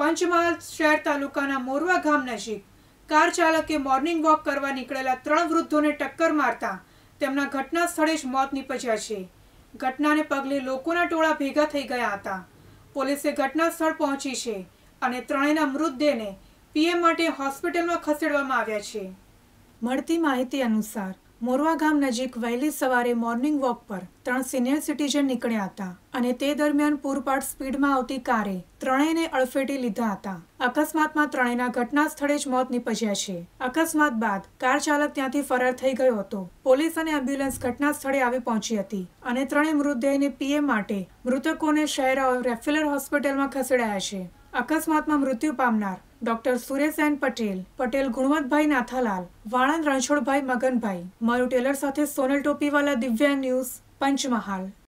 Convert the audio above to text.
પંચમહાલ શહેર તાલુકાના મોરવા ગામ નજીક કાર ચાલકે મોર્નિંગ વોક કરવા નીકળેલા ત્રણ વૃદ્ધોને ટક્કર મારતા તેમના ઘટના સ્થળે જ મોત નીપજ્યા છે ઘટનાને પગલે લોકોના ટોળા ભેગા થઈ ગયા હતા પોલીસે ઘટના સ્થળ પહોંચી છે અને ત્રણેયના મૃતદેહને પીએમ માટે હોસ્પિટલમાં ખસેડવામાં આવ્યા છે મળતી માહિતી અનુસાર મોરવા ગામ નજીક વહેલી સવારે મોર્નિંગ વોક પર ત્રણ સિનિયર સિટીઝન નીકળ્યા હતા અને તે દરમિયાન પૂરપાટ સ્પીડમાં આવતી કારે ત્રણેયને અડફેટે લીધા હતા અકસ્માતમાં ત્રણેયના ઘટના સ્થળે જ મોત નીપજ્યા છે અકસ્માત બાદ કાર ચાલક ત્યાંથી ફરાર થઈ ગયો હતો પોલીસ અને એમ્બ્યુલન્સ ઘટના સ્થળે આવી પહોંચી હતી અને ત્રણેય મૃતદેહને પીએમ માટે મૃતકોને શહેર રેફ્યુલર હોસ્પિટલમાં ખસેડાયા છે અકસ્માતમાં મૃત્યુ પામનાર ડોક્ટર સુરેશ પટેલ પટેલ ગુણવંતભાઈ નાથાલાલ વાણંદ રણછોડભાઈ મગનભાઈ મારું ટેલર સાથે સોનલ ટોપીવાલા દિવ્યાંગ ન્યૂઝ પંચમહાલ